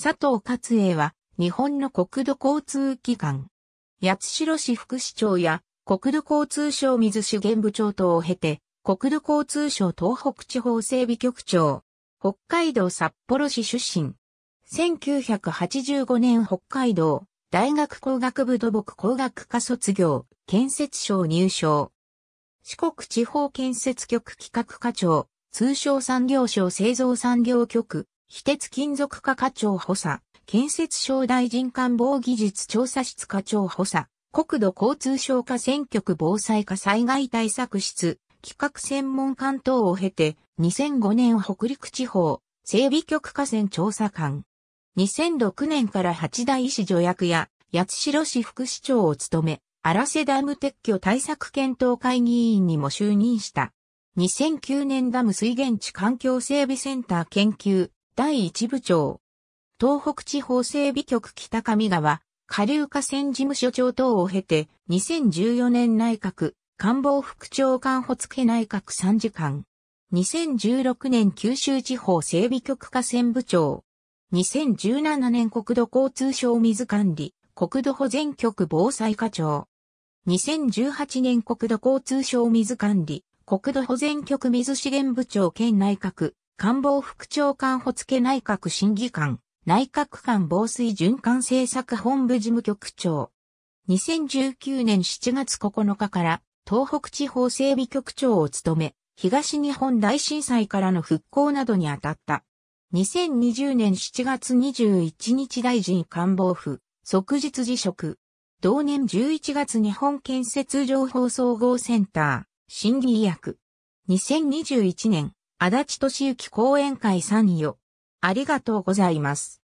佐藤勝栄は、日本の国土交通機関。八代市副市長や、国土交通省水資源部長等を経て、国土交通省東北地方整備局長。北海道札幌市出身。1985年北海道大学工学部土木工学科卒業、建設省入省。四国地方建設局企画課長、通商産業省製造産業局、非鉄金属課課長補佐、建設省大臣官房技術調査室課長補佐、国土交通省課選挙区防災課災害対策室、企画専門官等を経て、2005年北陸地方、整備局河川調査官。2006年から八大市助役や八代市副市長を務め、荒瀬ダム撤去対策検討会議員にも就任した。2009年ダム水源地環境整備センター研究第一部長。東北地方整備局北上川、下流河川事務所長等を経て、2014年内閣、官房副長官補付内閣参事官。2016年九州地方整備局河川部長。2017年国土交通省水管理、国土保全局防災課長。2018年国土交通省水管理、国土保全局水資源部長兼内閣、官房副長官補付内閣審議官、内閣官防水循環政策本部事務局長。2019年7月9日から東北地方整備局長を務め、東日本大震災からの復興などに当たった。2020年7月21日大臣官房府、即日辞職。同年11月日本建設情報総合センター、審議役。2021年足立敏行講演会参与。ありがとうございます。